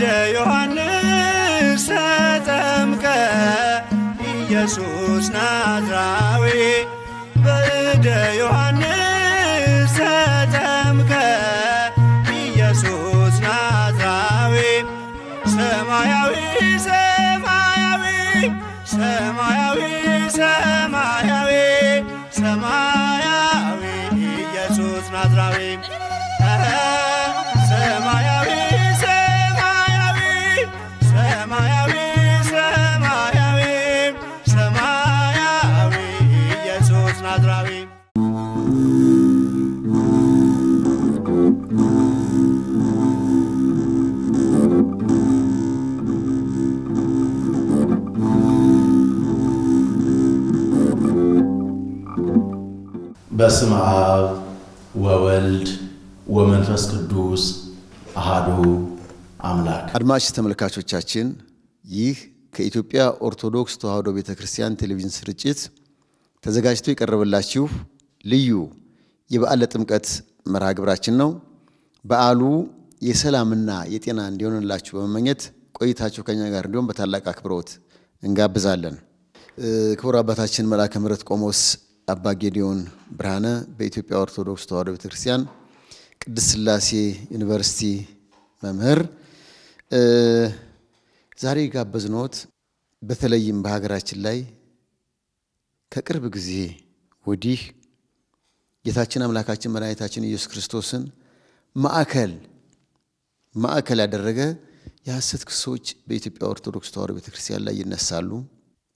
እንደ ዮሐንስ ተጠምቀ ኢየሱስ ናዝራዊ በእደ ዮሐንስ ተጠምቀ ኢየሱስ ናዝራዊ ሰማያዊ ሰማያዊ ሰማያዊ ሰማያዊ በስም አብ ወወልድ ወመንፈስ ቅዱስ አሃዱ አምላክ። አድማጭ ተመልካቾቻችን ይህ ከኢትዮጵያ ኦርቶዶክስ ተዋሕዶ ቤተ ክርስቲያን ቴሌቪዥን ስርጭት ተዘጋጅቶ የቀረበላችሁ ልዩ የበዓለ ጥምቀት መርሃ ግብራችን ነው። በዓሉ የሰላምና የጤና እንዲሆንላችሁ በመመኘት ቆይታቸው ከኛ ጋር እንዲሆን በታላቅ አክብሮት እንጋብዛለን። ክቡር አባታችን መልአከ ምሕረት ቆሞስ አባ ጌዲዮን ብርሃነ በኢትዮጵያ ኦርቶዶክስ ተዋሕዶ ቤተክርስቲያን ቅድስት ስላሴ ዩኒቨርሲቲ መምህር፣ ዛሬ የጋበዝነዎት በተለይም በሀገራችን ላይ ከቅርብ ጊዜ ወዲህ ጌታችን አምላካችን መድኃኒታችን ኢየሱስ ክርስቶስን ማዕከል ማዕከል ያደረገ የሐሰት ክሶች በኢትዮጵያ ኦርቶዶክስ ተዋሕዶ ቤተክርስቲያን ላይ ይነሳሉ።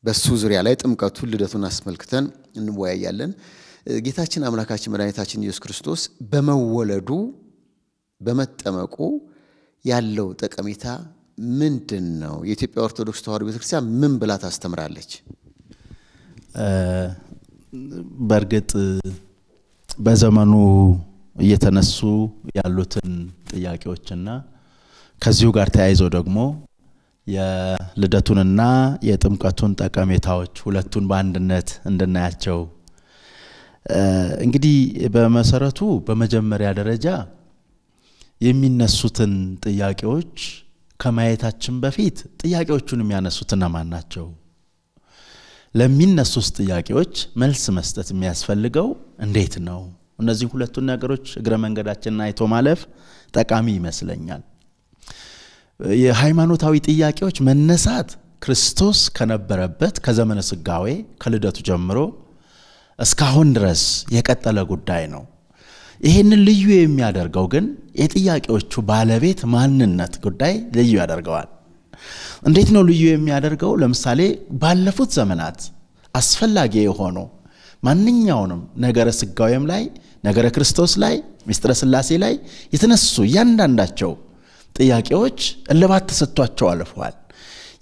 በሱ ዙሪያ ላይ ጥምቀቱን ልደቱን አስመልክተን እንወያያለን። ጌታችን አምላካችን መድኃኒታችን ኢየሱስ ክርስቶስ በመወለዱ በመጠመቁ ያለው ጠቀሜታ ምንድን ነው? የኢትዮጵያ ኦርቶዶክስ ተዋሕዶ ቤተክርስቲያን ምን ብላ ታስተምራለች? በእርግጥ በዘመኑ እየተነሱ ያሉትን ጥያቄዎችና ከዚሁ ጋር ተያይዘው ደግሞ የልደቱንና የጥምቀቱን ጠቀሜታዎች ሁለቱን በአንድነት እንድናያቸው እንግዲህ በመሰረቱ በመጀመሪያ ደረጃ የሚነሱትን ጥያቄዎች ከማየታችን በፊት ጥያቄዎቹን የሚያነሱት እነማን ናቸው? ለሚነሱት ጥያቄዎች መልስ መስጠት የሚያስፈልገው እንዴት ነው? እነዚህ ሁለቱን ነገሮች እግረ መንገዳችንን አይቶ ማለፍ ጠቃሚ ይመስለኛል። የሃይማኖታዊ ጥያቄዎች መነሳት ክርስቶስ ከነበረበት ከዘመነ ስጋዌ ከልደቱ ጀምሮ እስካሁን ድረስ የቀጠለ ጉዳይ ነው። ይህንን ልዩ የሚያደርገው ግን የጥያቄዎቹ ባለቤት ማንነት ጉዳይ ልዩ ያደርገዋል። እንዴት ነው ልዩ የሚያደርገው? ለምሳሌ ባለፉት ዘመናት አስፈላጊ የሆኑ ማንኛውንም ነገረ ስጋዌም ላይ ነገረ ክርስቶስ ላይ ምስጢረ ስላሴ ላይ የተነሱ እያንዳንዳቸው ጥያቄዎች እልባት ተሰጥቷቸው አልፈዋል።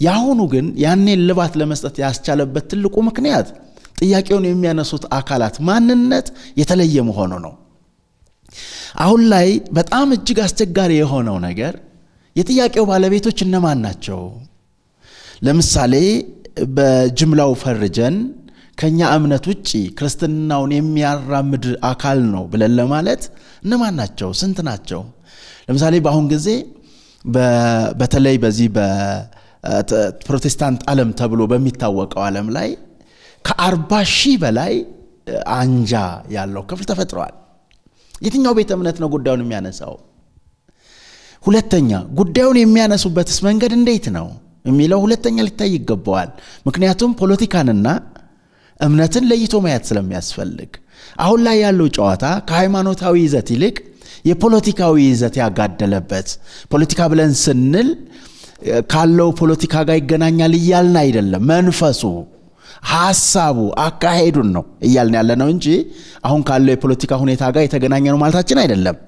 የአሁኑ ግን ያኔ እልባት ለመስጠት ያስቻለበት ትልቁ ምክንያት ጥያቄውን የሚያነሱት አካላት ማንነት የተለየ መሆኑ ነው። አሁን ላይ በጣም እጅግ አስቸጋሪ የሆነው ነገር የጥያቄው ባለቤቶች እነማን ናቸው? ለምሳሌ በጅምላው ፈርጀን ከኛ እምነት ውጭ ክርስትናውን የሚያራምድ አካል ነው ብለን ለማለት እነማን ናቸው? ስንት ናቸው? ለምሳሌ በአሁን ጊዜ በተለይ በዚህ በፕሮቴስታንት ዓለም ተብሎ በሚታወቀው ዓለም ላይ ከአርባ ሺህ በላይ አንጃ ያለው ክፍል ተፈጥረዋል። የትኛው ቤተ እምነት ነው ጉዳዩን የሚያነሳው? ሁለተኛ ጉዳዩን የሚያነሱበትስ መንገድ እንዴት ነው የሚለው ሁለተኛ ሊታይ ይገባዋል። ምክንያቱም ፖለቲካንና እምነትን ለይቶ ማየት ስለሚያስፈልግ አሁን ላይ ያለው ጨዋታ ከሃይማኖታዊ ይዘት ይልቅ የፖለቲካዊ ይዘት ያጋደለበት ፖለቲካ ብለን ስንል ካለው ፖለቲካ ጋር ይገናኛል እያልን አይደለም። መንፈሱ፣ ሀሳቡ አካሄዱን ነው እያልን ያለ ነው እንጂ አሁን ካለው የፖለቲካ ሁኔታ ጋር የተገናኘ ነው ማለታችን አይደለም።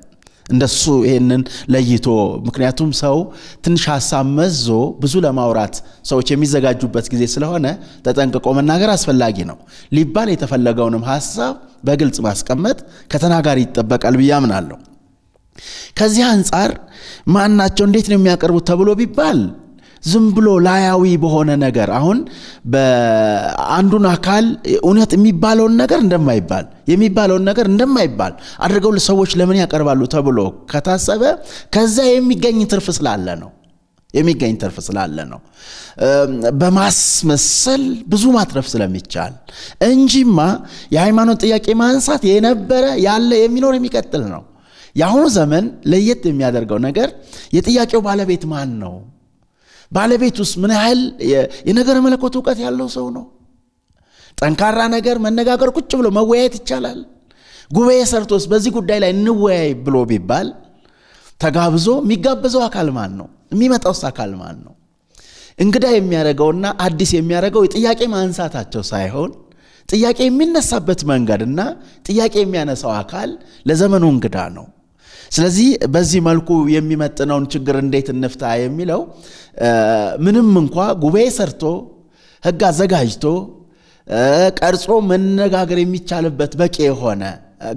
እንደሱ ይህንን ለይቶ ምክንያቱም ሰው ትንሽ ሀሳብ መዞ ብዙ ለማውራት ሰዎች የሚዘጋጁበት ጊዜ ስለሆነ ተጠንቅቆ መናገር አስፈላጊ ነው። ሊባል የተፈለገውንም ሀሳብ በግልጽ ማስቀመጥ ከተናጋሪ ይጠበቃል ብያምናለሁ ከዚህ አንጻር ማን ናቸው እንዴት ነው የሚያቀርቡት ተብሎ ቢባል ዝም ብሎ ላያዊ በሆነ ነገር አሁን በአንዱን አካል እውነት የሚባለውን ነገር እንደማይባል የሚባለውን ነገር እንደማይባል አድርገው ሰዎች ለምን ያቀርባሉ ተብሎ ከታሰበ ከዛ የሚገኝ ትርፍ ስላለ ነው የሚገኝ ትርፍ ስላለ ነው። በማስመሰል ብዙ ማትረፍ ስለሚቻል እንጂማ የሃይማኖት ጥያቄ ማንሳት የነበረ ያለ የሚኖር የሚቀጥል ነው። የአሁኑ ዘመን ለየት የሚያደርገው ነገር የጥያቄው ባለቤት ማን ነው? ባለቤት ውስጥ ምን ያህል የነገረ መለኮት እውቀት ያለው ሰው ነው? ጠንካራ ነገር መነጋገር፣ ቁጭ ብሎ መወያየት ይቻላል። ጉባኤ ሰርቶስ በዚህ ጉዳይ ላይ እንወያይ ብሎ ቢባል ተጋብዞ የሚጋበዘው አካል ማን ነው? የሚመጣውስ አካል ማን ነው? እንግዳ የሚያደርገውና አዲስ የሚያደርገው የጥያቄ ማንሳታቸው ሳይሆን ጥያቄ የሚነሳበት መንገድና ጥያቄ የሚያነሳው አካል ለዘመኑ እንግዳ ነው። ስለዚህ በዚህ መልኩ የሚመጥነውን ችግር እንዴት እንፍታ የሚለው ምንም እንኳ ጉባኤ ሰርቶ ህግ አዘጋጅቶ ቀርጾ መነጋገር የሚቻልበት በቂ የሆነ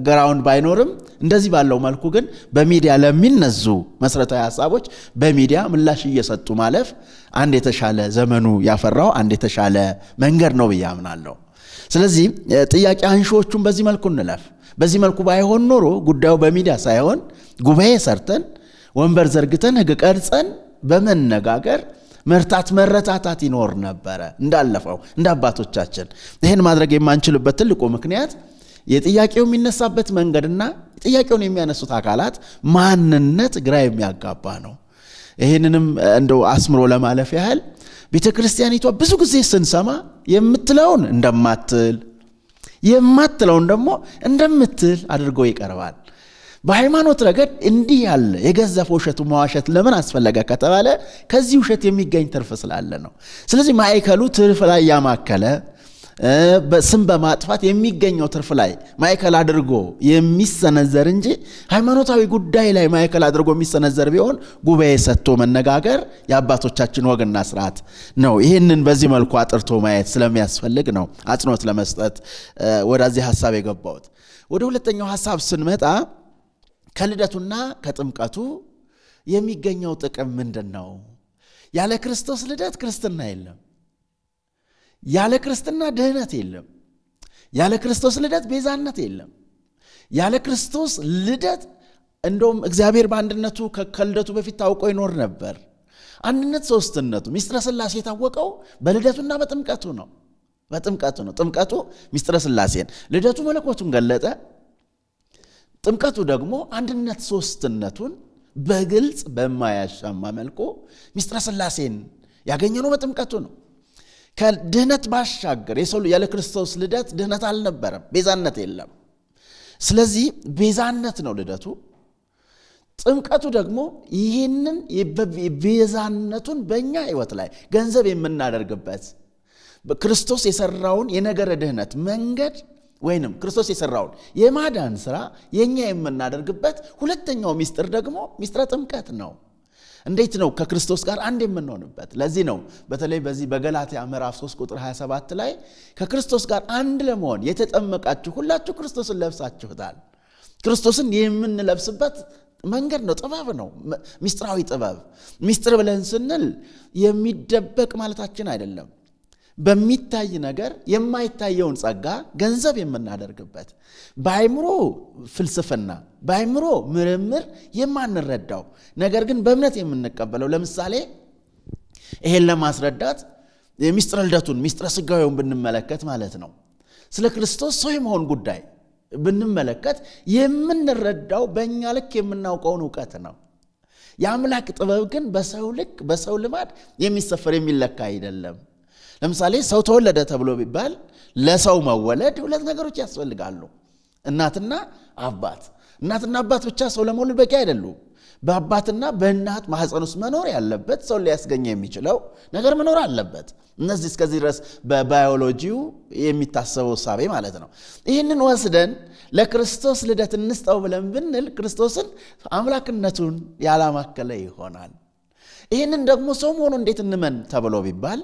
ግራውንድ ባይኖርም እንደዚህ ባለው መልኩ ግን በሚዲያ ለሚነዙ መሰረታዊ ሀሳቦች በሚዲያ ምላሽ እየሰጡ ማለፍ አንድ የተሻለ ዘመኑ ያፈራው አንድ የተሻለ መንገድ ነው ብዬ አምናለሁ። ስለዚህ ጥያቄ አንሺዎቹን በዚህ መልኩ እንለፍ። በዚህ መልኩ ባይሆን ኖሮ ጉዳዩ በሚዲያ ሳይሆን ጉባኤ ሰርተን ወንበር ዘርግተን ህግ ቀርጸን በመነጋገር መርታት መረታታት ይኖር ነበረ እንዳለፈው እንደ አባቶቻችን። ይህን ማድረግ የማንችልበት ትልቁ ምክንያት የጥያቄው የሚነሳበት መንገድና ጥያቄውን የሚያነሱት አካላት ማንነት ግራ የሚያጋባ ነው። ይህንንም እንደው አስምሮ ለማለፍ ያህል ቤተ ክርስቲያኒቷ ብዙ ጊዜ ስንሰማ የምትለውን እንደማትል የማትለውን ደግሞ እንደምትል አድርጎ ይቀርባል። በሃይማኖት ረገድ እንዲህ ያለ የገዘፈ ውሸቱ መዋሸት ለምን አስፈለገ ከተባለ ከዚህ ውሸት የሚገኝ ትርፍ ስላለ ነው። ስለዚህ ማዕከሉ ትርፍ ላይ ያማከለ ስም በማጥፋት የሚገኘው ትርፍ ላይ ማዕከል አድርጎ የሚሰነዘር እንጂ ሃይማኖታዊ ጉዳይ ላይ ማዕከል አድርጎ የሚሰነዘር ቢሆን ጉባኤ ሰጥቶ መነጋገር የአባቶቻችን ወግና ስርዓት ነው። ይህንን በዚህ መልኩ አጥርቶ ማየት ስለሚያስፈልግ ነው አጽንኦት ለመስጠት ወደዚህ ሀሳብ የገባሁት። ወደ ሁለተኛው ሀሳብ ስንመጣ ከልደቱና ከጥምቀቱ የሚገኘው ጥቅም ምንድን ነው? ያለ ክርስቶስ ልደት ክርስትና የለም። ያለ ክርስትና ድህነት የለም። ያለ ክርስቶስ ልደት ቤዛነት የለም። ያለ ክርስቶስ ልደት እንደውም እግዚአብሔር በአንድነቱ ከልደቱ በፊት ታውቆ ይኖር ነበር። አንድነት ሶስትነቱ ሚስጥረ ስላሴ የታወቀው በልደቱና በጥምቀቱ ነው። በጥምቀቱ ነው። ጥምቀቱ ሚስጥረ ስላሴን ልደቱ መለኮቱን ገለጠ። ጥምቀቱ ደግሞ አንድነት ሶስትነቱን በግልጽ በማያሻማ መልኩ ሚስጥረ ስላሴን ያገኘ ነው። በጥምቀቱ ነው። ከድህነት ባሻገር የሰው ያለ ክርስቶስ ልደት ድህነት አልነበረም፣ ቤዛነት የለም። ስለዚህ ቤዛነት ነው ልደቱ። ጥምቀቱ ደግሞ ይህንን ቤዛነቱን በእኛ ህይወት ላይ ገንዘብ የምናደርግበት ክርስቶስ የሰራውን የነገረ ድህነት መንገድ ወይንም ክርስቶስ የሰራውን የማዳን ስራ የእኛ የምናደርግበት ሁለተኛው ሚስጥር ደግሞ ሚስጥረ ጥምቀት ነው። እንዴት ነው ከክርስቶስ ጋር አንድ የምንሆንበት? ለዚህ ነው በተለይ በዚህ በገላትያ ምዕራፍ 3 ቁጥር 27 ላይ ከክርስቶስ ጋር አንድ ለመሆን የተጠመቃችሁ ሁላችሁ ክርስቶስን ለብሳችሁታል። ክርስቶስን የምንለብስበት መንገድ ነው፣ ጥበብ ነው፣ ሚስጥራዊ ጥበብ። ሚስጥር ብለን ስንል የሚደበቅ ማለታችን አይደለም። በሚታይ ነገር የማይታየውን ጸጋ ገንዘብ የምናደርግበት በአይምሮ ፍልስፍና በአይምሮ ምርምር የማንረዳው ነገር ግን በእምነት የምንቀበለው ለምሳሌ ይሄን ለማስረዳት ሚስጥረ ልደቱን ሚስጥረ ስጋዊውን ብንመለከት ማለት ነው ስለ ክርስቶስ ሰው የመሆን ጉዳይ ብንመለከት የምንረዳው በእኛ ልክ የምናውቀውን እውቀት ነው የአምላክ ጥበብ ግን በሰው ልክ በሰው ልማድ የሚሰፈር የሚለካ አይደለም ለምሳሌ ሰው ተወለደ ተብሎ ቢባል ለሰው መወለድ ሁለት ነገሮች ያስፈልጋሉ፣ እናትና አባት። እናትና አባት ብቻ ሰው ለመውለድ በቂ አይደሉም። በአባትና በእናት ማህፀን ውስጥ መኖር ያለበት ሰው ሊያስገኘ የሚችለው ነገር መኖር አለበት። እነዚህ እስከዚህ ድረስ በባዮሎጂው የሚታሰበው እሳቤ ማለት ነው። ይህንን ወስደን ለክርስቶስ ልደት እንስጠው ብለን ብንል ክርስቶስን አምላክነቱን ያላማከለ ይሆናል። ይህንን ደግሞ ሰው መሆኑ እንዴት እንመን ተብሎ ቢባል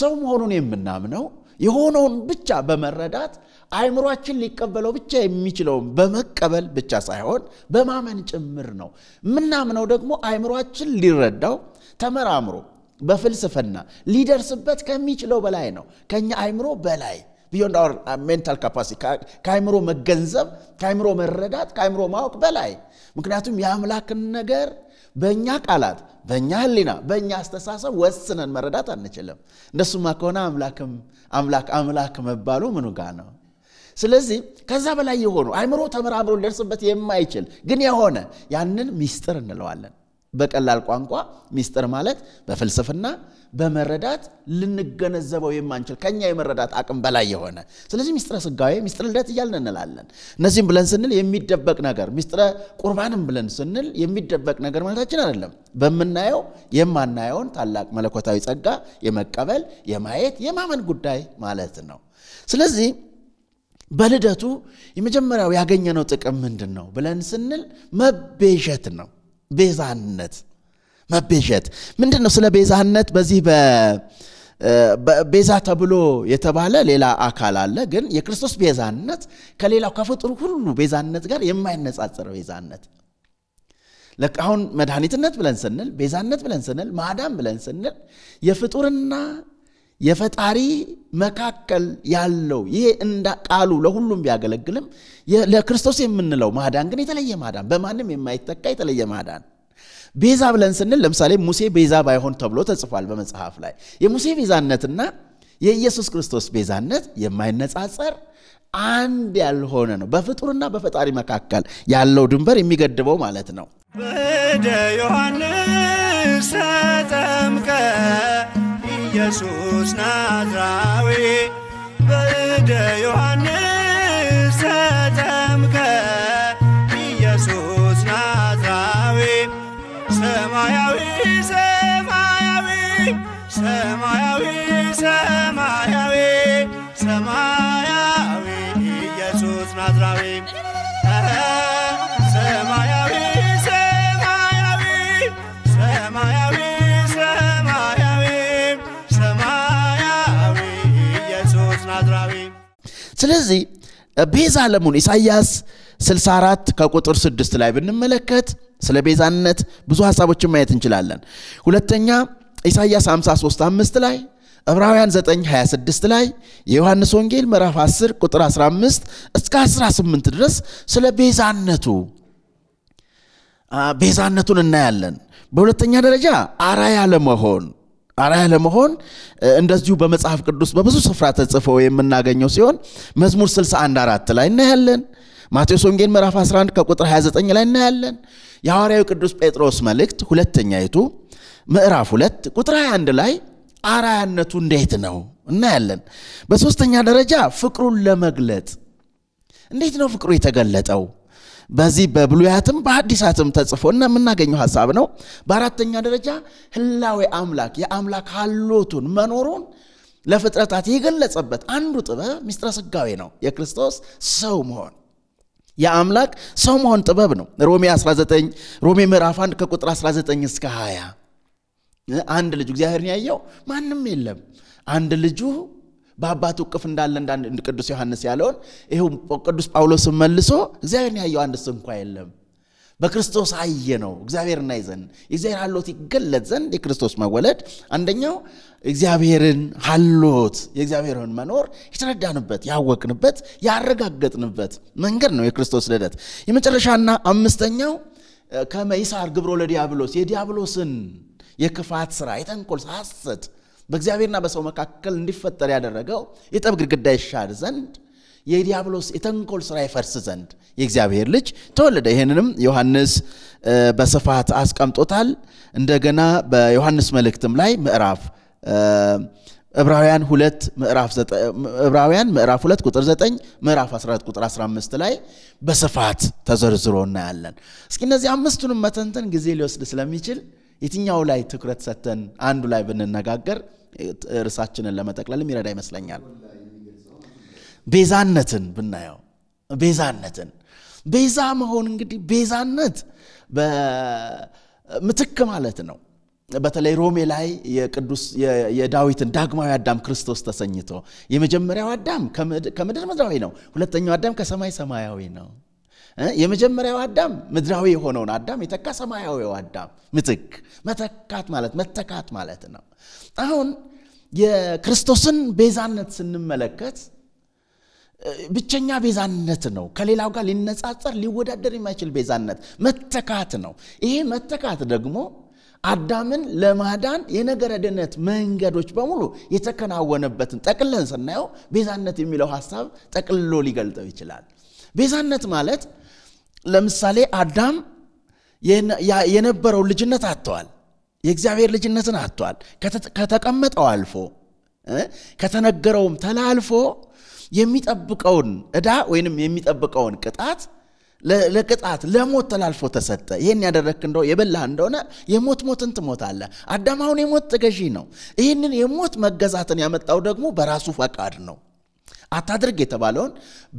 ሰው መሆኑን የምናምነው የሆነውን ብቻ በመረዳት አእምሯችን ሊቀበለው ብቻ የሚችለውን በመቀበል ብቻ ሳይሆን በማመን ጭምር ነው። የምናምነው ደግሞ አይምሯችን ሊረዳው ተመራምሮ በፍልስፍና ሊደርስበት ከሚችለው በላይ ነው። ከኛ አይምሮ በላይ ቢዮንድ አወር ሜንታል ካፓሲቲ መገንዘብ፣ ከአይምሮ መረዳት፣ ከአይምሮ ማወቅ በላይ ምክንያቱም የአምላክን ነገር በእኛ ቃላት፣ በእኛ ህሊና በእኛ አስተሳሰብ ወስነን መረዳት አንችልም። እንደሱማ ከሆነ አምላክም አምላክ አምላክ መባሉ ምኑ ጋ ነው? ስለዚህ ከዛ በላይ የሆኑ አይምሮ ተመራምሮ ሊደርስበት የማይችል ግን የሆነ ያንን ሚስጥር እንለዋለን። በቀላል ቋንቋ ሚስጥር ማለት በፍልስፍና በመረዳት ልንገነዘበው የማንችል ከኛ የመረዳት አቅም በላይ የሆነ ስለዚህ ሚስጥረ ስጋዌ ሚስጥረ ልደት እያልን እንላለን። እነዚህም ብለን ስንል የሚደበቅ ነገር ሚስጥረ ቁርባንም ብለን ስንል የሚደበቅ ነገር ማለታችን አይደለም። በምናየው የማናየውን ታላቅ መለኮታዊ ጸጋ የመቀበል የማየት የማመን ጉዳይ ማለት ነው። ስለዚህ በልደቱ የመጀመሪያው ያገኘነው ጥቅም ምንድን ነው ብለን ስንል መቤዠት ነው። ቤዛነት መቤዠት ምንድን ነው? ስለ ቤዛነት በዚህ ቤዛ ተብሎ የተባለ ሌላ አካል አለ። ግን የክርስቶስ ቤዛነት ከሌላው ከፍጥሩ ሁሉ ቤዛነት ጋር የማይነጻጸር ቤዛነት አሁን መድኃኒትነት ብለን ስንል፣ ቤዛነት ብለን ስንል፣ ማዳም ብለን ስንል የፍጡርና የፈጣሪ መካከል ያለው ይሄ እንደ ቃሉ ለሁሉም ቢያገለግልም ለክርስቶስ የምንለው ማዳን ግን የተለየ ማዳን፣ በማንም የማይተካ የተለየ ማዳን። ቤዛ ብለን ስንል ለምሳሌ ሙሴ ቤዛ ባይሆን ተብሎ ተጽፏል በመጽሐፍ ላይ። የሙሴ ቤዛነትና የኢየሱስ ክርስቶስ ቤዛነት የማይነጻጸር አንድ ያልሆነ ነው። በፍጡርና በፈጣሪ መካከል ያለው ድንበር የሚገድበው ማለት ነው። ወደ ዮሐንስ ተጠምቀ ኢየሱስ ናዝራዊ በእደ ዮሐንስ ተጠምቀ ኢየሱስ ናዝራዊ ሰማያዊ ሰማያዊ ሰማያዊ ስለዚህ ቤዛ ለመሆን ኢሳይያስ 64 ከቁጥር 6 ላይ ብንመለከት ስለ ቤዛነት ብዙ ሀሳቦችን ማየት እንችላለን። ሁለተኛ ኢሳይያስ 53 5 ላይ ዕብራውያን 9 26 ላይ የዮሐንስ ወንጌል ምዕራፍ 10 ቁጥር 15 እስከ 18 ድረስ ስለ ቤዛነቱ ቤዛነቱን እናያለን። በሁለተኛ ደረጃ አራያ ለመሆን አርአያ ለመሆን እንደዚሁ በመጽሐፍ ቅዱስ በብዙ ስፍራ ተጽፈው የምናገኘው ሲሆን መዝሙር 61 አራት ላይ እናያለን። ማቴዎስ ወንጌል ምዕራፍ 11 ከቁጥር 29 ላይ እናያለን። የሐዋርያው ቅዱስ ጴጥሮስ መልእክት ሁለተኛይቱ ምዕራፍ 2 ቁጥር 21 ላይ አርአያነቱ እንዴት ነው እናያለን። በሦስተኛ ደረጃ ፍቅሩን ለመግለጥ እንዴት ነው ፍቅሩ የተገለጠው? በዚህ በብሉያትም በአዲሳትም ተጽፎ እና የምናገኘው ሀሳብ ነው። በአራተኛ ደረጃ ህላዊ አምላክ የአምላክ ሀሎቱን መኖሩን ለፍጥረታት የገለጸበት አንዱ ጥበብ ሚስጥረ ሥጋዌ ነው። የክርስቶስ ሰው መሆን የአምላክ ሰው መሆን ጥበብ ነው። ሮሜ 19 ሮሜ ምዕራፍ 1 ከቁጥር 19 እስከ 20 አንድ ልጁ እግዚአብሔርን ያየው ማንም የለም አንድ ልጁ በአባቱ እቅፍ እንዳለ እንደ ቅዱስ ዮሐንስ ያለውን ይኸው ቅዱስ ጳውሎስን መልሶ እግዚአብሔርን ያየው አንድ እንኳ የለም በክርስቶስ አየ ነው እግዚአብሔር እናይ ዘንድ የእግዚአብሔር ሀሎት ይገለጥ ዘንድ የክርስቶስ መወለድ አንደኛው እግዚአብሔርን ሀሎት የእግዚአብሔርን መኖር የተረዳንበት ያወቅንበት ያረጋገጥንበት መንገድ ነው የክርስቶስ ልደት። የመጨረሻና አምስተኛው ከመይሳር ግብሮ ለዲያብሎስ የዲያብሎስን የክፋት ስራ የተንኮል ሐሰት በእግዚአብሔርና በሰው መካከል እንዲፈጠር ያደረገው የጠብ ግድግዳ ይሻር ዘንድ የዲያብሎስ የተንኮል ስራ ይፈርስ ዘንድ የእግዚአብሔር ልጅ ተወለደ። ይህንንም ዮሐንስ በስፋት አስቀምጦታል። እንደገና በዮሐንስ መልእክትም ላይ ምዕራፍ ዕብራውያን ሁለት ዕብራውያን ምዕራፍ ሁለት ቁጥር 9 ምዕራፍ 14 ቁጥር 15 ላይ በስፋት ተዘርዝሮ እናያለን። እስኪ እነዚህ አምስቱንም መተንተን ጊዜ ሊወስድ ስለሚችል የትኛው ላይ ትኩረት ሰጥተን አንዱ ላይ ብንነጋገር ርዕሳችንን ለመጠቅለል የሚረዳ ይመስለኛል። ቤዛነትን ብናየው ቤዛነትን ቤዛ መሆን እንግዲህ ቤዛነት ምትክ ማለት ነው። በተለይ ሮሜ ላይ የቅዱስ የዳዊትን ዳግማዊ አዳም ክርስቶስ ተሰኝቶ የመጀመሪያው አዳም ከምድር ምድራዊ ነው፣ ሁለተኛው አዳም ከሰማይ ሰማያዊ ነው። የመጀመሪያው አዳም ምድራዊ የሆነውን አዳም የተካ ሰማያዊው አዳም ምትክ መተካት ማለት መተካት ማለት ነው። አሁን የክርስቶስን ቤዛነት ስንመለከት ብቸኛ ቤዛነት ነው። ከሌላው ጋር ሊነጻጸር ሊወዳደር የማይችል ቤዛነት መተካት ነው። ይሄ መተካት ደግሞ አዳምን ለማዳን የነገረ ድነት መንገዶች በሙሉ የተከናወነበትን ጠቅለን ስናየው ቤዛነት የሚለው ሀሳብ ጠቅልሎ ሊገልጠው ይችላል። ቤዛነት ማለት ለምሳሌ አዳም የነበረው ልጅነት አጥተዋል። የእግዚአብሔር ልጅነትን አጥተዋል። ከተቀመጠው አልፎ ከተነገረውም ተላልፎ የሚጠብቀውን እዳ ወይንም የሚጠብቀውን ቅጣት ለቅጣት ለሞት ተላልፎ ተሰጠ። ይህን ያደረክ እንደው የበላህ እንደሆነ የሞት ሞትን ትሞታለህ። አዳም አሁን የሞት ተገዢ ነው። ይህንን የሞት መገዛትን ያመጣው ደግሞ በራሱ ፈቃድ ነው። አታድርግ የተባለውን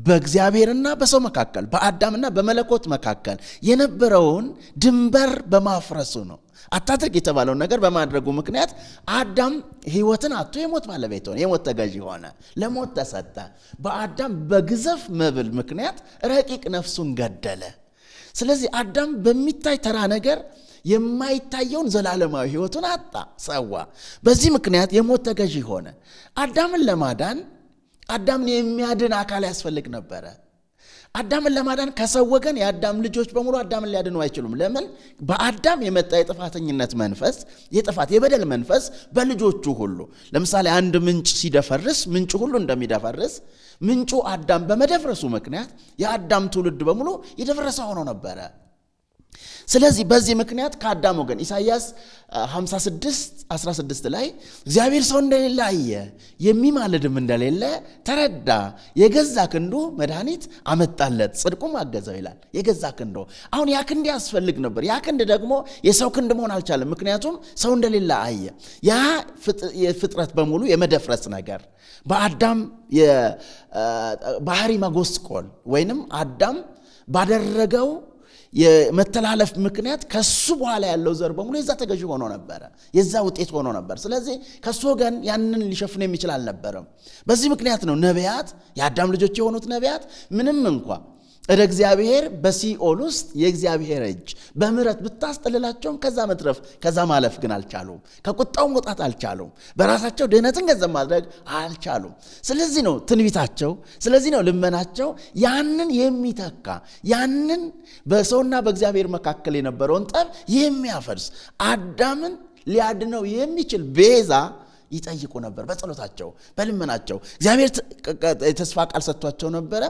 በእግዚአብሔርና በሰው መካከል በአዳምና በመለኮት መካከል የነበረውን ድንበር በማፍረሱ ነው። አታድርግ የተባለውን ነገር በማድረጉ ምክንያት አዳም ሕይወትን አቶ የሞት ባለቤት ሆነ። የሞት ተገዢ ሆነ፣ ለሞት ተሰጠ። በአዳም በግዘፍ መብል ምክንያት ረቂቅ ነፍሱን ገደለ። ስለዚህ አዳም በሚታይ ተራ ነገር የማይታየውን ዘላለማዊ ሕይወቱን አጣ፣ ሰዋ። በዚህ ምክንያት የሞት ተገዢ ሆነ። አዳምን ለማዳን አዳምን የሚያድን አካል ያስፈልግ ነበረ አዳምን ለማዳን ከሰው ወገን የአዳም ልጆች በሙሉ አዳምን ሊያድኑ አይችሉም ለምን በአዳም የመጣ የጥፋተኝነት መንፈስ የጥፋት የበደል መንፈስ በልጆቹ ሁሉ ለምሳሌ አንድ ምንጭ ሲደፈርስ ምንጩ ሁሉ እንደሚደፈርስ ምንጩ አዳም በመደፍረሱ ምክንያት የአዳም ትውልድ በሙሉ የደፈረሰ ሆኖ ነበረ ስለዚህ በዚህ ምክንያት ከአዳም ወገን ኢሳይያስ 56 16 ላይ እግዚአብሔር ሰው እንደሌለ አየ፣ የሚማልድም እንደሌለ ተረዳ፣ የገዛ ክንዱ መድኃኒት አመጣለት፣ ጽድቁም አገዘው ይላል። የገዛ ክንዶ አሁን ያ ክንድ ያስፈልግ ነበር። ያ ክንድ ደግሞ የሰው ክንድ መሆን አልቻለም፣ ምክንያቱም ሰው እንደሌለ አየ። ያ የፍጥረት በሙሉ የመደፍረስ ነገር በአዳም ባህሪ መጎስቆል ወይንም አዳም ባደረገው የመተላለፍ ምክንያት ከሱ በኋላ ያለው ዘር በሙሉ የዛ ተገዥ ሆኖ ነበረ፣ የዛ ውጤት ሆኖ ነበር። ስለዚህ ከሱ ወገን ያንን ሊሸፍነ የሚችል አልነበረም። በዚህ ምክንያት ነው ነቢያት የአዳም ልጆች የሆኑት ነቢያት ምንም እንኳ እደ እግዚአብሔር በሲኦል ውስጥ የእግዚአብሔር እጅ በምረት ብታስጠልላቸውም ከዛ መትረፍ ከዛ ማለፍ ግን አልቻሉም። ከቁጣው መውጣት አልቻሉም። በራሳቸው ድህነትን ገንዘብ ማድረግ አልቻሉም። ስለዚህ ነው ትንቢታቸው፣ ስለዚህ ነው ልመናቸው ያንን የሚተካ ያንን በሰውና በእግዚአብሔር መካከል የነበረውን ጠብ የሚያፈርስ አዳምን ሊያድነው የሚችል ቤዛ ይጠይቁ ነበር። በጸሎታቸው በልመናቸው እግዚአብሔር የተስፋ ቃል ሰጥቷቸው ነበረ።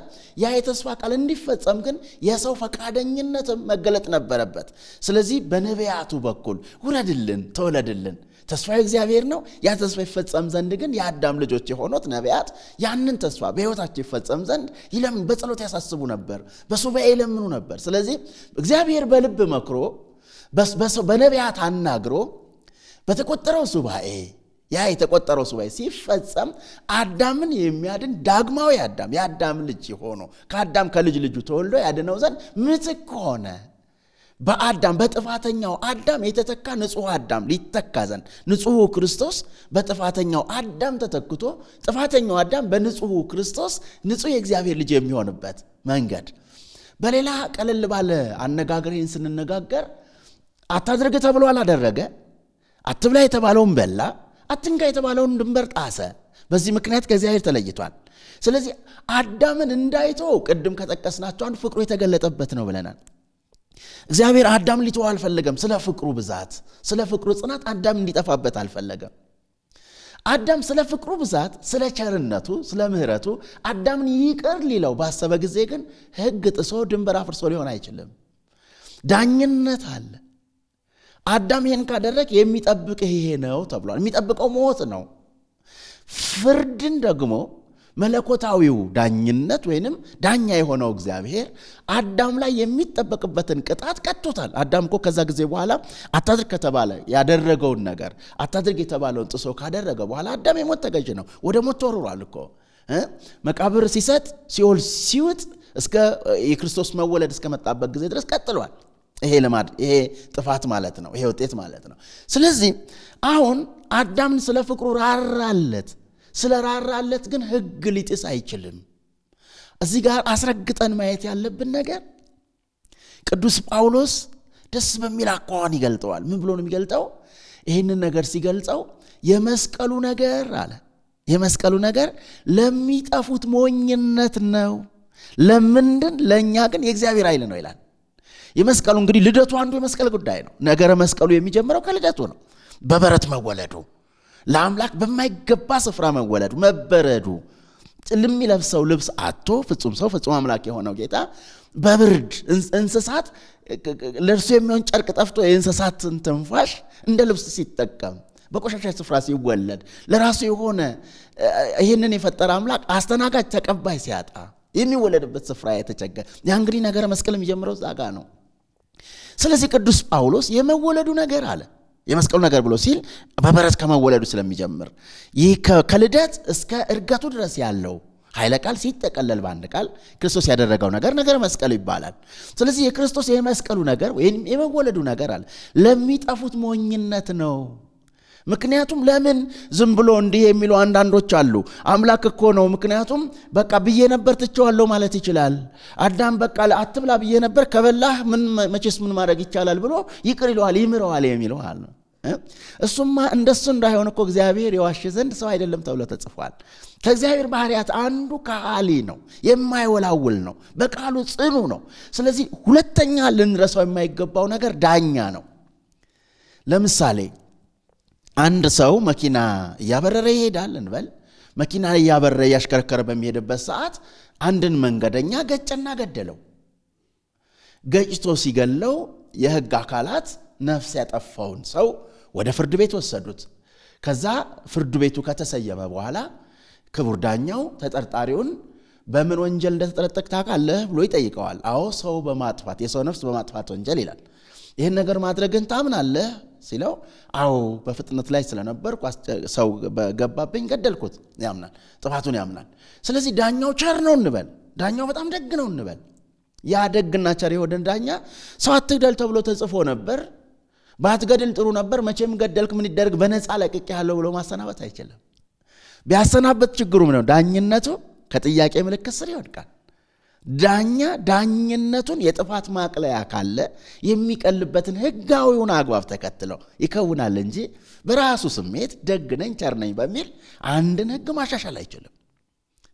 ያ የተስፋ ቃል እንዲፈጸም ግን የሰው ፈቃደኝነት መገለጥ ነበረበት። ስለዚህ በነቢያቱ በኩል ውረድልን፣ ተወለድልን ተስፋ እግዚአብሔር ነው። ያ ተስፋ ይፈጸም ዘንድ ግን የአዳም ልጆች የሆኑት ነቢያት ያንን ተስፋ በሕይወታቸው ይፈጸም ዘንድ ይለምን በጸሎት ያሳስቡ ነበር፣ በሱባኤ ይለምኑ ነበር። ስለዚህ እግዚአብሔር በልብ መክሮ በነቢያት አናግሮ በተቆጠረው ሱባኤ ያ የተቆጠረው ሱባኤ ሲፈጸም አዳምን የሚያድን ዳግማዊ አዳም የአዳም ልጅ ሆኖ ከአዳም ከልጅ ልጁ ተወልዶ ያድነው ዘንድ ምትክ ሆነ። በአዳም በጥፋተኛው አዳም የተተካ ንጹሕ አዳም ሊተካ ዘንድ ንጹሑ ክርስቶስ በጥፋተኛው አዳም ተተክቶ ጥፋተኛው አዳም በንጹሑ ክርስቶስ ንጹሕ የእግዚአብሔር ልጅ የሚሆንበት መንገድ። በሌላ ቀለል ባለ አነጋገር ስንነጋገር አታድርግ ተብሎ አላደረገ፣ አትብላ የተባለውን በላ አትንካ የተባለውን ድንበር ጣሰ። በዚህ ምክንያት ከእግዚአብሔር ተለይቷል። ስለዚህ አዳምን እንዳይቶ ቅድም ከጠቀስናቸው አንድ ፍቅሩ የተገለጠበት ነው ብለናል። እግዚአብሔር አዳም ሊተው አልፈለገም። ስለ ፍቅሩ ብዛት፣ ስለ ፍቅሩ ጽናት አዳም እንዲጠፋበት አልፈለገም። አዳም ስለ ፍቅሩ ብዛት፣ ስለ ቸርነቱ፣ ስለ ምሕረቱ አዳምን ይቅር ሊለው ባሰበ ጊዜ ግን ሕግ ጥሶ ድንበር አፍርሶ ሊሆን አይችልም። ዳኝነት አለ። አዳም ይሄን ካደረግ የሚጠብቅህ ይሄ ነው ተብሏል። የሚጠብቀው ሞት ነው። ፍርድን ደግሞ መለኮታዊው ዳኝነት ወይንም ዳኛ የሆነው እግዚአብሔር አዳም ላይ የሚጠበቅበትን ቅጣት ቀጥቶታል። አዳም እኮ ከዛ ጊዜ በኋላ አታድርግ ከተባለ ያደረገውን ነገር አታድርግ የተባለውን ጥሶ ካደረገ በኋላ አዳም የሞት ተገዥ ነው። ወደ ሞት ተወርሯል እኮ መቃብር ሲሰጥ ሲኦል ሲውጥ እስከ የክርስቶስ መወለድ እስከመጣበት ጊዜ ድረስ ቀጥሏል። ይሄ ልማድ ይሄ ጥፋት ማለት ነው። ይሄ ውጤት ማለት ነው። ስለዚህ አሁን አዳምን ስለ ፍቅሩ ራራለት። ስለ ራራለት ግን ህግ ሊጥስ አይችልም። እዚህ ጋር አስረግጠን ማየት ያለብን ነገር ቅዱስ ጳውሎስ ደስ በሚል አኳኋን ይገልጠዋል። ምን ብሎ ነው የሚገልጠው? ይህንን ነገር ሲገልጸው የመስቀሉ ነገር አለ የመስቀሉ ነገር ለሚጠፉት ሞኝነት ነው፣ ለምንድን ለእኛ ግን የእግዚአብሔር ኃይል ነው ይላል። የመስቀሉ እንግዲህ ልደቱ አንዱ የመስቀል ጉዳይ ነው። ነገረ መስቀሉ የሚጀምረው ከልደቱ ነው። በበረት መወለዱ፣ ለአምላክ በማይገባ ስፍራ መወለዱ፣ መበረዱ፣ ለሚለብሰው ልብስ አቶ ፍጹም ሰው ፍጹም አምላክ የሆነው ጌታ በብርድ እንስሳት ለእርሱ የሚሆን ጨርቅ ጠፍቶ የእንስሳትን ትንፋሽ እንደ ልብስ ሲጠቀም በቆሻሻ ስፍራ ሲወለድ ለራሱ የሆነ ይህንን የፈጠረ አምላክ አስተናጋጅ ተቀባይ ሲያጣ የሚወለድበት ስፍራ የተቸገረ ያ እንግዲህ ነገረ መስቀል የሚጀምረው ዛጋ ነው። ስለዚህ ቅዱስ ጳውሎስ የመወለዱ ነገር አለ የመስቀሉ ነገር ብሎ ሲል በበረት ከመወለዱ ስለሚጀምር ይህ ከልደት እስከ እርገቱ ድረስ ያለው ኃይለ ቃል ሲጠቀለል በአንድ ቃል ክርስቶስ ያደረገው ነገር ነገር መስቀሉ ይባላል። ስለዚህ የክርስቶስ የመስቀሉ ነገር ወይም የመወለዱ ነገር አለ ለሚጠፉት ሞኝነት ነው ምክንያቱም ለምን ዝም ብሎ እንዲህ የሚሉ አንዳንዶች አሉ። አምላክ እኮ ነው፣ ምክንያቱም በቃ ብዬ ነበር ትቼዋለሁ ማለት ይችላል። አዳም በቃ አትብላ ብዬ ነበር ከበላህ መቼስ ምን ማድረግ ይቻላል ብሎ ይቅር ይለዋል፣ ይምረዋል የሚለዋል። እሱማ እንደሱ እንዳይሆን እኮ እግዚአብሔር የዋሽ ዘንድ ሰው አይደለም ተብሎ ተጽፏል። ከእግዚአብሔር ባህርያት አንዱ ከሃሊ ነው፣ የማይወላውል ነው፣ በቃሉ ጽኑ ነው። ስለዚህ ሁለተኛ ልንረሳው የማይገባው ነገር ዳኛ ነው። ለምሳሌ አንድ ሰው መኪና እያበረረ ይሄዳል እንበል። መኪና እያበረረ እያሽከረከረ በሚሄድበት ሰዓት አንድን መንገደኛ ገጨና ገደለው። ገጭቶ ሲገለው የህግ አካላት ነፍስ ያጠፋውን ሰው ወደ ፍርድ ቤት ወሰዱት። ከዛ ፍርድ ቤቱ ከተሰየመ በኋላ ክቡር ዳኛው ተጠርጣሪውን በምን ወንጀል እንደተጠረጠቅ ታውቃለህ ብሎ ይጠይቀዋል። አዎ ሰው በማጥፋት የሰው ነፍስ በማጥፋት ወንጀል ይላል። ይህን ነገር ማድረግን ታምናለህ ሲለው አዎ በፍጥነት ላይ ስለነበርኩ ሰው በገባብኝ ገደልኩት ያምናል፣ ጥፋቱን ያምናል። ስለዚህ ዳኛው ቸር ነው እንበል፣ ዳኛው በጣም ደግ ነው እንበል። ያ ደግና ቸር የሆነ ዳኛ ሰው አትግደል ተብሎ ተጽፎ ነበር። ባትገድል ጥሩ ነበር፣ መቼም ገደልክ፣ ምን ይደረግ፣ በነፃ ለቅቅ ያለው ብሎ ማሰናበት አይችልም። ቢያሰናበት ችግሩ ነው፣ ዳኝነቱ ከጥያቄ ምልክት ስር ይወድቃል። ዳኛ ዳኝነቱን የጥፋት ማቅለያ ካለ የሚቀልበትን ህጋዊውን አግባብ ተከትለው ይከውናል እንጂ በራሱ ስሜት ደግነኝ ቸርነኝ በሚል አንድን ህግ ማሻሻል አይችልም።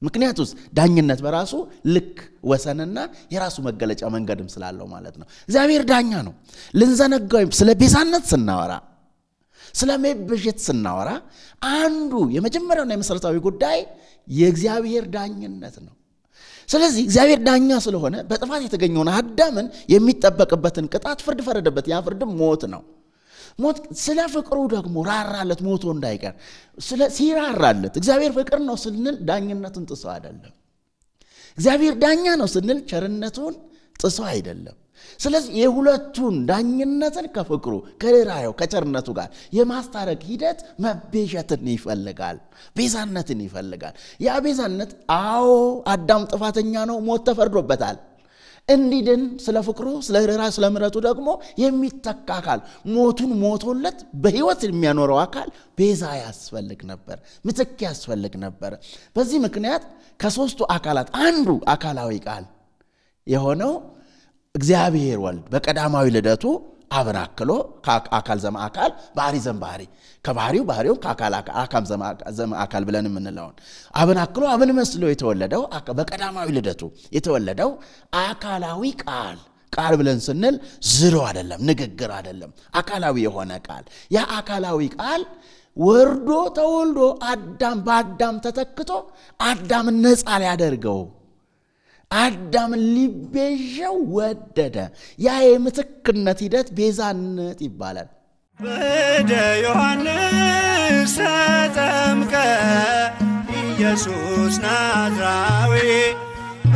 ምክንያቱስ ዳኝነት በራሱ ልክ ወሰንና የራሱ መገለጫ መንገድም ስላለው ማለት ነው። እግዚአብሔር ዳኛ ነው። ልንዘነጋው ስለ ቤዛነት ስናወራ ስለ መቤዠት ስናወራ አንዱ የመጀመሪያውና የመሠረታዊ ጉዳይ የእግዚአብሔር ዳኝነት ነው። ስለዚህ እግዚአብሔር ዳኛ ስለሆነ በጥፋት የተገኘውን አዳምን የሚጠበቅበትን ቅጣት ፍርድ ፈረደበት። ያ ፍርድም ሞት ነው። ሞት ስለ ፍቅሩ ደግሞ ራራለት፣ ሞቶ እንዳይቀር ሲራራለት። እግዚአብሔር ፍቅር ነው ስንል ዳኝነቱን ጥሶ አይደለም። እግዚአብሔር ዳኛ ነው ስንል ቸርነቱን ጥሶ አይደለም። ስለዚህ የሁለቱን ዳኝነትን ከፍቅሩ ከርኅራኄው ከቸርነቱ ጋር የማስታረቅ ሂደት መቤዠትን ይፈልጋል፣ ቤዛነትን ይፈልጋል። ያ ቤዛነት አዎ አዳም ጥፋተኛ ነው፣ ሞት ተፈርዶበታል። እንዲድን ስለ ፍቅሩ ስለ ርኅራኄው ስለ ምሕረቱ ደግሞ የሚተካ አካል ሞቱን ሞቶለት በሕይወት የሚያኖረው አካል ቤዛ ያስፈልግ ነበር፣ ምትክ ያስፈልግ ነበር። በዚህ ምክንያት ከሦስቱ አካላት አንዱ አካላዊ ቃል የሆነው እግዚአብሔር ወልድ በቀዳማዊ ልደቱ አብራክሎ አክሎ አካል ዘመ አካል ባህሪ ዘም ባህሪ ከባህሪው ባህሪው ከአካል አካም ዘመ አካል ብለን የምንለውን አብን አክሎ አብን መስሎ የተወለደው በቀዳማዊ ልደቱ የተወለደው አካላዊ ቃል ቃል ብለን ስንል ዝሮ አይደለም፣ ንግግር አይደለም፣ አካላዊ የሆነ ቃል። ያ አካላዊ ቃል ወርዶ ተወልዶ አዳም በአዳም ተተክቶ አዳምን ነፃ ሊያደርገው አዳም ሊቤዣው ወደደ። ያ የምትክነት ሂደት ቤዛነት ይባላል። ወደ ዮሐንስ ተጠምቀ ኢየሱስ ናዝራዊ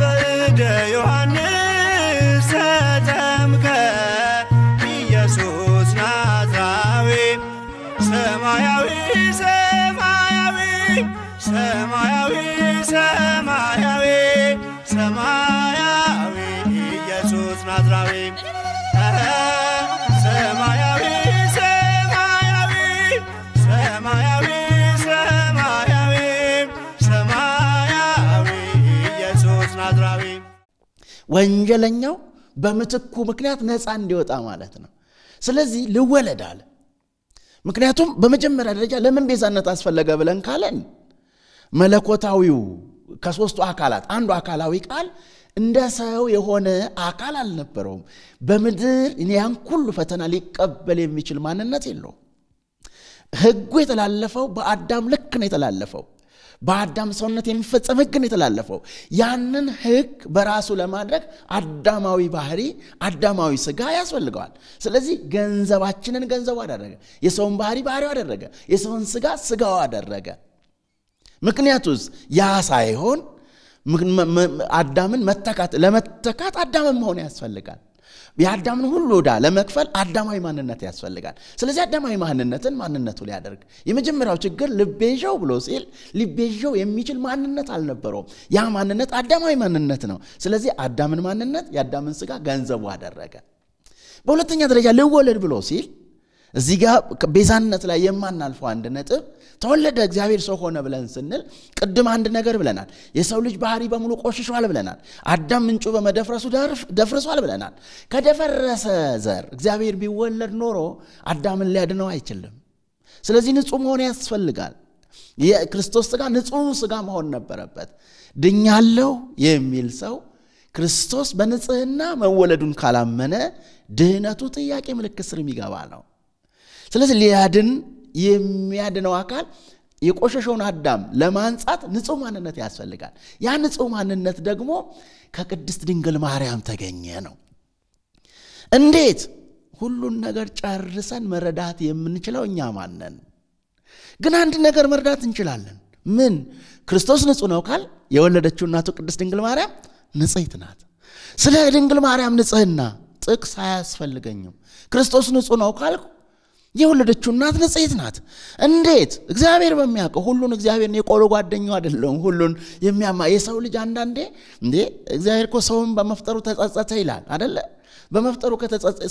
ወደ ዮሐንስ ተጠምቀ ኢየሱስ ናዝራዊ ሰማያዊ ሰማያዊ ሰማያዊ ገብረ ኢየሱስ ናዝራዊ ሰማያዊ ሰማያዊ ሰማያዊ ሰማያዊ ሰማያዊ ኢየሱስ ናዝራዊ ወንጀለኛው በምትኩ ምክንያት ነፃ እንዲወጣ ማለት ነው። ስለዚህ ልወለድ አለ። ምክንያቱም በመጀመሪያ ደረጃ ለምን ቤዛነት አስፈለገ ብለን ካለን መለኮታዊው ከሶስቱ አካላት አንዱ አካላዊ ቃል እንደ ሰው የሆነ አካል አልነበረውም። በምድር ያን ሁሉ ፈተና ሊቀበል የሚችል ማንነት የለውም። ሕጉ የተላለፈው በአዳም ልክ ነው የተላለፈው በአዳም ሰውነት የሚፈጸም ህግ ነው የተላለፈው። ያንን ህግ በራሱ ለማድረግ አዳማዊ ባህሪ፣ አዳማዊ ስጋ ያስፈልገዋል። ስለዚህ ገንዘባችንን ገንዘቡ አደረገ፣ የሰውን ባህሪ ባህሪው አደረገ፣ የሰውን ስጋ ስጋው አደረገ። ምክንያቱስ ያ ሳይሆን አዳምን መተካት ለመተካት አዳምን መሆን ያስፈልጋል። የአዳምን ሁሉ ዕዳ ለመክፈል አዳማዊ ማንነት ያስፈልጋል። ስለዚህ አዳማዊ ማንነትን ማንነቱ ሊያደርግ የመጀመሪያው ችግር ልቤዣው ብሎ ሲል ልቤዣው የሚችል ማንነት አልነበረውም። ያ ማንነት አዳማዊ ማንነት ነው። ስለዚህ አዳምን ማንነት የአዳምን ስጋ ገንዘቡ አደረገ። በሁለተኛ ደረጃ ልወለድ ብሎ ሲል እዚህ ጋር ቤዛነት ላይ የማናልፈው አንድ ነጥብ ተወለደ እግዚአብሔር ሰው ሆነ ብለን ስንል ቅድም አንድ ነገር ብለናል። የሰው ልጅ ባህሪ በሙሉ ቆሽሿል ብለናል። አዳም ምንጩ በመደፍረሱ ደፍርሷል ብለናል። ከደፈረሰ ዘር እግዚአብሔር ቢወለድ ኖሮ አዳምን ሊያድነው አይችልም። ስለዚህ ንጹሕ መሆን ያስፈልጋል። የክርስቶስ ስጋ ንጹሕ ስጋ መሆን ነበረበት። ድኛለሁ የሚል ሰው ክርስቶስ በንጽህና መወለዱን ካላመነ ድህነቱ ጥያቄ ምልክት ስር የሚገባ ነው። ስለዚህ ሊያድን የሚያድነው አካል የቆሸሸውን አዳም ለማንጻት ንጹህ ማንነት ያስፈልጋል። ያ ንጹሕ ማንነት ደግሞ ከቅድስት ድንግል ማርያም ተገኘ ነው። እንዴት? ሁሉን ነገር ጨርሰን መረዳት የምንችለው እኛ ማነን? ግን አንድ ነገር መረዳት እንችላለን። ምን? ክርስቶስ ንጹሕ ነው ካል የወለደችው እናቱ ቅድስት ድንግል ማርያም ንጽሕት ናት። ስለ ድንግል ማርያም ንጽህና ጥቅስ አያስፈልገኝም። ክርስቶስ ንጹሕ ነው ካልኩ የወለደችው እናት ንጽሕት ናት። እንዴት እግዚአብሔር በሚያውቀው ሁሉን እግዚአብሔር የቆሎ ጓደኛው አይደለሁም። ሁሉን የሚያማ የሰው ልጅ አንዳንዴ እንዴ እግዚአብሔር እኮ ሰውን በመፍጠሩ ተጸጸተ ይላል አደለ? በመፍጠሩ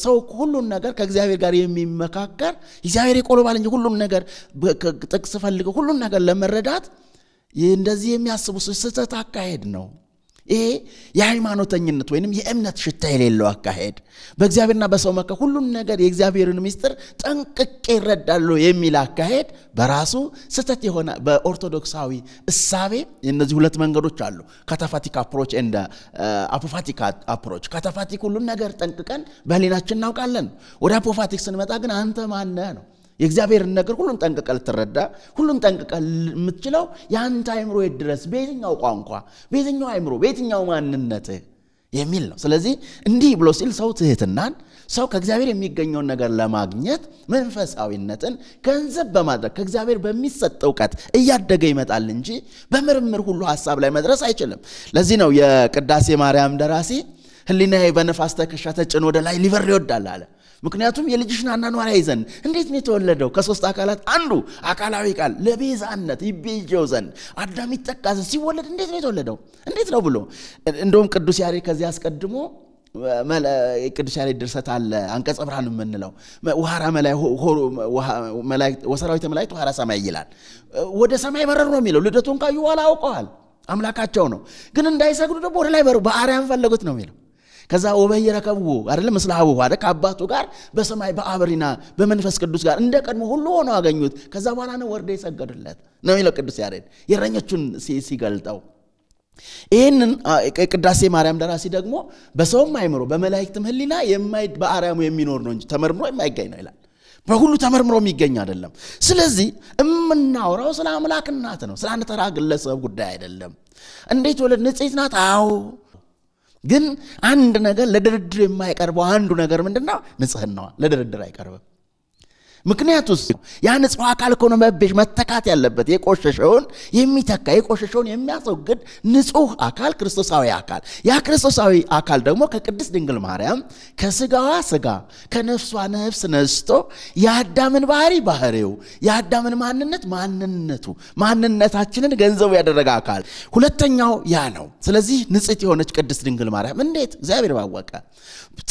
ሰው ሁሉን ነገር ከእግዚአብሔር ጋር የሚመካከር እግዚአብሔር የቆሎ ባል እንጂ ሁሉን ነገር ጥቅስ ፈልገው ሁሉን ነገር ለመረዳት እንደዚህ የሚያስቡ ስህተት አካሄድ ነው። ይሄ የሃይማኖተኝነት ወይንም የእምነት ሽታ የሌለው አካሄድ በእግዚአብሔርና በሰው መከ ሁሉን ነገር የእግዚአብሔርን ምስጢር ጠንቅቄ ይረዳለሁ የሚል አካሄድ በራሱ ስህተት የሆነ በኦርቶዶክሳዊ እሳቤ እነዚህ ሁለት መንገዶች አሉ። ካታፋቲክ አፕሮች እንደ አፖፋቲክ አፕሮች። ካታፋቲክ ሁሉን ነገር ጠንቅቀን በህሊናችን እናውቃለን። ወደ አፖፋቲክ ስንመጣ ግን አንተ ማነህ ነው የእግዚአብሔርን ነገር ሁሉን ጠንቅቀ ልትረዳ ሁሉን ጠንቅቀ የምትችለው የአንተ አይምሮ ድረስ በየትኛው ቋንቋ በየትኛው አይምሮ በየትኛው ማንነትህ የሚል ነው። ስለዚህ እንዲህ ብሎ ሲል ሰው ትህትናን፣ ሰው ከእግዚአብሔር የሚገኘውን ነገር ለማግኘት መንፈሳዊነትን ገንዘብ በማድረግ ከእግዚአብሔር በሚሰጥ እውቀት እያደገ ይመጣል እንጂ በምርምር ሁሉ ሀሳብ ላይ መድረስ አይችልም። ለዚህ ነው የቅዳሴ ማርያም ደራሲ ህሊና በነፋስ ትከሻ ተጭኖ ወደ ላይ ሊበር ይወዳል አለ። ምክንያቱም የልጅሽን አናኗር ያይዘን እንዴት ነው የተወለደው? ከሶስት አካላት አንዱ አካላዊ ቃል ለቤዛነት ይቤጀው ዘንድ አዳም ይጠቃዘ ሲወለድ እንዴት ነው የተወለደው? እንዴት ነው ብሎ እንደውም ቅዱስ ያሬድ ከዚህ አስቀድሞ ቅዱስ ያሬድ ድርሰት አለ አንቀጸ ብርሃን የምንለው ውሃራ መላእክት ወሰራዊተ መላእክት ውሃራ ሰማይ ይላል። ወደ ሰማይ በረሩ ነው የሚለው። ልደቱን ካዩ በኋላ አውቀዋል፣ አምላካቸው ነው። ግን እንዳይሰግዱ ደግሞ ወደ ላይ በሩ በአርያም ፈለጉት ነው የሚለው ከዛ ወበየ ረከብዎ አይደለም ምስለ አቡሁ አይደል ከአባቱ ጋር በሰማይ በአብሪና በመንፈስ ቅዱስ ጋር እንደ ቀድሞ ሁሉ ሆኖ አገኙት። ከዛ በኋላ ነው ወርደ የሰገዱለት ነው የሚለው ቅዱስ ያሬድ የረኞቹን ሲገልጠው። ይህንን ቅዳሴ ማርያም ደራሲ ደግሞ በሰውም አይምሮ በመላእክትም ሕሊና በአርያሙ የሚኖር ነው እንጂ ተመርምሮ የማይገኝ ነው ይላል። በሁሉ ተመርምሮ የሚገኝ አይደለም። ስለዚህ የምናወራው ስለ አምላክ እናት ነው፣ ስለ አንድ ተራ ግለሰብ ጉዳይ አይደለም። እንዴት ወለድ ንጽሕት ናት? አዎ ግን አንድ ነገር ለድርድር የማይቀርበው አንዱ ነገር ምንድን ነው? ንጽህናዋ ለድርድር አይቀርብም። ምክንያቱስ ያ ንጹሕ አካል ከሆነ መቤዥ መተካት ያለበት የቆሸሸውን የሚተካ የቆሸሸውን የሚያስወግድ ንጹህ አካል ክርስቶሳዊ አካል ያ ክርስቶሳዊ አካል ደግሞ ከቅድስት ድንግል ማርያም ከስጋዋ ስጋ ከነፍሷ ነፍስ ነስቶ የአዳምን ባህሪ ባህሪው የአዳምን ማንነት ማንነቱ ማንነታችንን ገንዘቡ ያደረገ አካል ሁለተኛው ያ ነው። ስለዚህ ንጽሕት የሆነች ቅድስት ድንግል ማርያም እንዴት እግዚአብሔር ባወቀ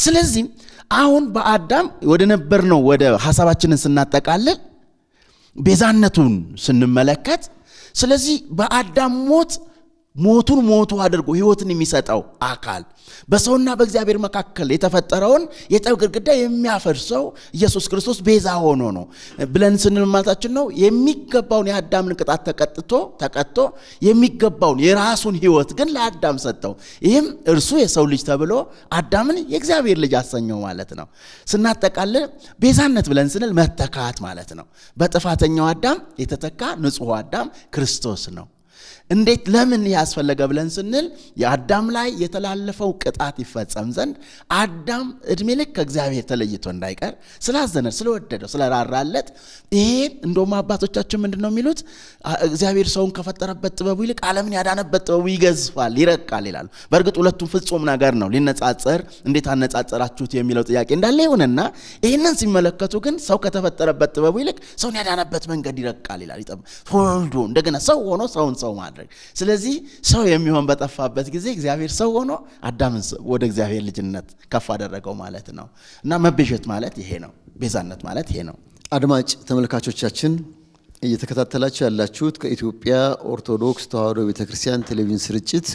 ስለዚህ አሁን በአዳም ወደ ነበር ነው ወደ ሀሳባችንን ስናጠቃልል ቤዛነቱን ስንመለከት ስለዚህ በአዳም ሞት ሞቱን ሞቱ አድርጎ ህይወትን የሚሰጠው አካል በሰውና በእግዚአብሔር መካከል የተፈጠረውን የጠብ ግድግዳ የሚያፈርሰው ኢየሱስ ክርስቶስ ቤዛ ሆኖ ነው ብለን ስንልማታችን ነው የሚገባውን የአዳምን ቅጣት ተቀጥቶ ተቀጥቶ የሚገባውን የራሱን ህይወት ግን ለአዳም ሰጠው። ይህም እርሱ የሰው ልጅ ተብሎ አዳምን የእግዚአብሔር ልጅ አሰኘው ማለት ነው። ስናጠቃልል ቤዛነት ብለን ስንል መተካት ማለት ነው። በጥፋተኛው አዳም የተተካ ንጹሕ አዳም ክርስቶስ ነው። እንዴት ለምን ያስፈለገ ብለን ስንል የአዳም ላይ የተላለፈው ቅጣት ይፈጸም ዘንድ አዳም እድሜ ልክ ከእግዚአብሔር ተለይቶ እንዳይቀር ስላዘነ፣ ስለወደደው፣ ስለራራለት ይሄ እንደውም አባቶቻችን ምንድን ነው የሚሉት እግዚአብሔር ሰውን ከፈጠረበት ጥበቡ ይልቅ ዓለምን ያዳነበት ጥበቡ ይገዝፋል፣ ይረቃል ይላሉ። በእርግጥ ሁለቱም ፍጹም ነገር ነው። ሊነጻጸር እንዴት አነጻጸራችሁት የሚለው ጥያቄ እንዳለ ይሁንና ይህንን ሲመለከቱ ግን ሰው ከተፈጠረበት ጥበቡ ይልቅ ሰውን ያዳነበት መንገድ ይረቃል ይላል። ሁሉ እንደገና ሰው ሆኖ ሰውን ሰው ማለት ማድረግ። ስለዚህ ሰው የሚሆን በጠፋበት ጊዜ እግዚአብሔር ሰው ሆኖ አዳምን ወደ እግዚአብሔር ልጅነት ከፍ አደረገው ማለት ነው እና መቤዠት ማለት ይሄ ነው። ቤዛነት ማለት ይሄ ነው። አድማጭ ተመልካቾቻችን እየተከታተላችሁ ያላችሁት ከኢትዮጵያ ኦርቶዶክስ ተዋህዶ ቤተክርስቲያን ቴሌቪዥን ስርጭት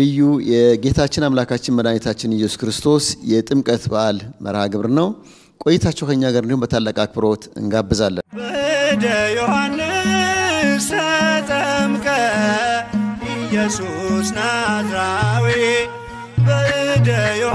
ልዩ የጌታችን አምላካችን መድኃኒታችን ኢየሱስ ክርስቶስ የጥምቀት በዓል መርሃ ግብር ነው። ቆይታቸው ከኛ ጋር እንዲሁም በታላቅ አክብሮት እንጋብዛለን። ኢየሱስ ናዝራዊ በእደ ዮሐ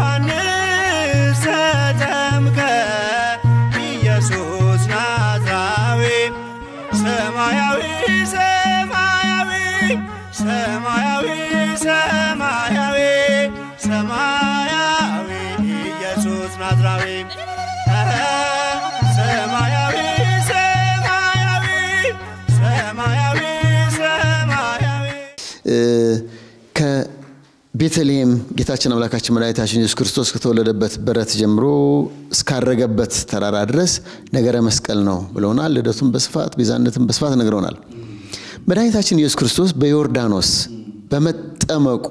ቤተልሔም ጌታችን አምላካችን መድኃኒታችን ኢየሱስ ክርስቶስ ከተወለደበት በረት ጀምሮ እስካረገበት ተራራ ድረስ ነገረ መስቀል ነው ብለውናል። ልደቱን በስፋት ቤዛነትን በስፋት ነግረውናል። መድኃኒታችን ኢየሱስ ክርስቶስ በዮርዳኖስ በመጠመቁ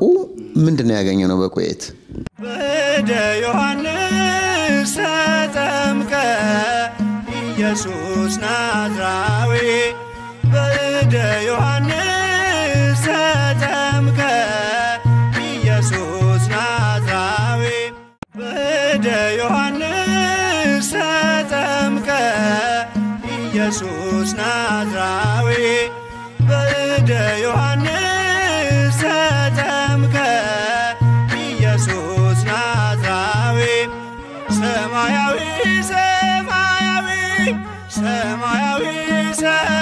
ምንድን ነው ያገኘ ነው? በቆየት ወደ ዮሐንስ ተጠምቀ ኢየሱስ ናዝራዊ ወደ ዮሐንስ ሰማያዊ ሰ